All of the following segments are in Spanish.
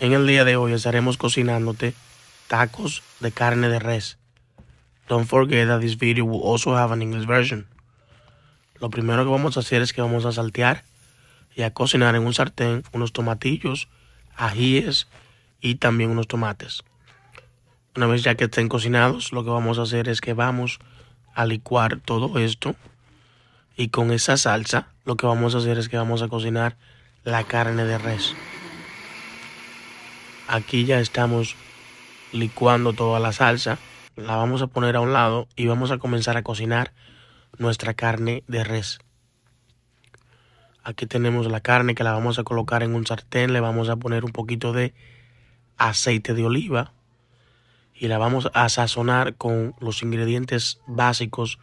En el día de hoy estaremos cocinándote tacos de carne de res. Don't forget that this video will also have an English version. Lo primero que vamos a hacer es que vamos a saltear y a cocinar en un sartén unos tomatillos, ajíes y también unos tomates. Una vez ya que estén cocinados, lo que vamos a hacer es que vamos a licuar todo esto y con esa salsa lo que vamos a hacer es que vamos a cocinar la carne de res. Aquí ya estamos licuando toda la salsa. La vamos a poner a un lado y vamos a comenzar a cocinar nuestra carne de res. Aquí tenemos la carne que la vamos a colocar en un sartén. Le vamos a poner un poquito de aceite de oliva y la vamos a sazonar con los ingredientes básicos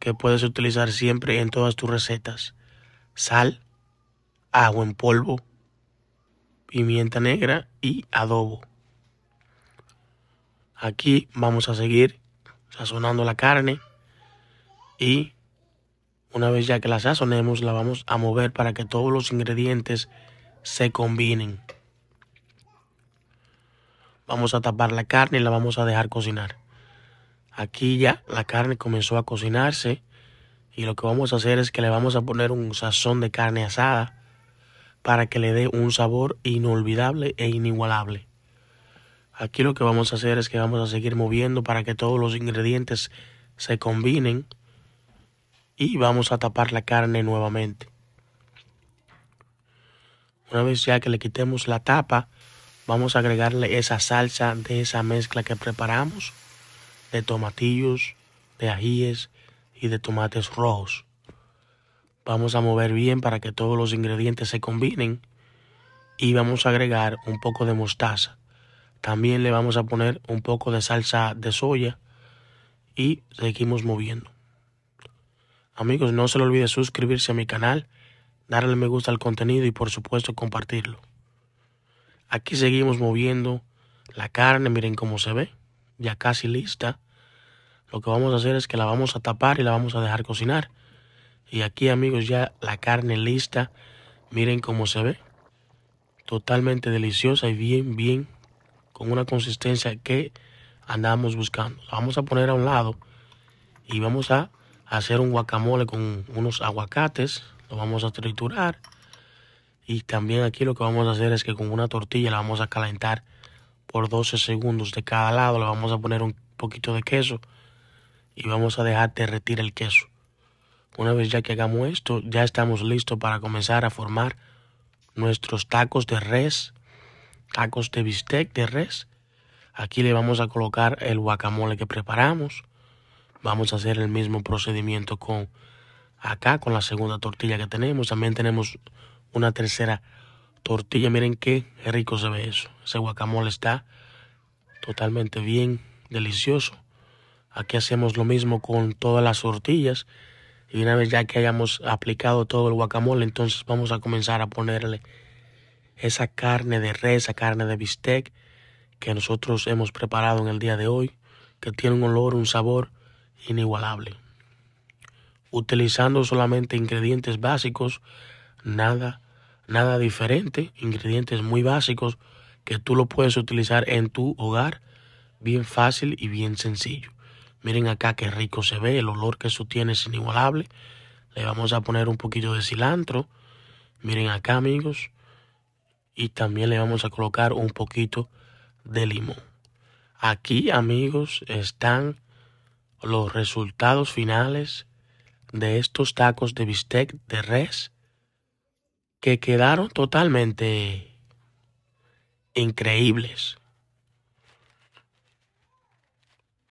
que puedes utilizar siempre en todas tus recetas. Sal, agua en polvo, pimienta negra y adobo. Aquí vamos a seguir sazonando la carne y una vez ya que la sazonemos la vamos a mover para que todos los ingredientes se combinen. Vamos a tapar la carne y la vamos a dejar cocinar. Aquí ya la carne comenzó a cocinarse y lo que vamos a hacer es que le vamos a poner un sazón de carne asada para que le dé un sabor inolvidable e inigualable. Aquí lo que vamos a hacer es que vamos a seguir moviendo para que todos los ingredientes se combinen y vamos a tapar la carne nuevamente. Una vez ya que le quitemos la tapa, vamos a agregarle esa salsa de esa mezcla que preparamos de tomatillos, de ajíes y de tomates rojos. Vamos a mover bien para que todos los ingredientes se combinen y vamos a agregar un poco de mostaza. También le vamos a poner un poco de salsa de soya y seguimos moviendo. Amigos, no se le olvide suscribirse a mi canal, darle me gusta al contenido y por supuesto compartirlo. Aquí seguimos moviendo la carne, miren cómo se ve, ya casi lista. Lo que vamos a hacer es que la vamos a tapar y la vamos a dejar cocinar. Y aquí amigos ya la carne lista. Miren cómo se ve. Totalmente deliciosa y bien, bien. Con una consistencia que andamos buscando. La vamos a poner a un lado. Y vamos a hacer un guacamole con unos aguacates. Lo vamos a triturar. Y también aquí lo que vamos a hacer es que con una tortilla la vamos a calentar por 12 segundos de cada lado. Le vamos a poner un poquito de queso. Y vamos a dejar derretir el queso. Una vez ya que hagamos esto, ya estamos listos para comenzar a formar nuestros tacos de res, tacos de bistec de res. Aquí le vamos a colocar el guacamole que preparamos. Vamos a hacer el mismo procedimiento con acá, con la segunda tortilla que tenemos. También tenemos una tercera tortilla. Miren qué rico se ve eso. Ese guacamole está totalmente bien, delicioso. Aquí hacemos lo mismo con todas las tortillas. Y una vez ya que hayamos aplicado todo el guacamole, entonces vamos a comenzar a ponerle esa carne de res, esa carne de bistec que nosotros hemos preparado en el día de hoy, que tiene un olor, un sabor inigualable. Utilizando solamente ingredientes básicos, nada, nada diferente, ingredientes muy básicos que tú lo puedes utilizar en tu hogar, bien fácil y bien sencillo. Miren acá qué rico se ve, el olor que eso tiene es inigualable. Le vamos a poner un poquito de cilantro. Miren acá, amigos. Y también le vamos a colocar un poquito de limón. Aquí, amigos, están los resultados finales de estos tacos de bistec de res que quedaron totalmente increíbles.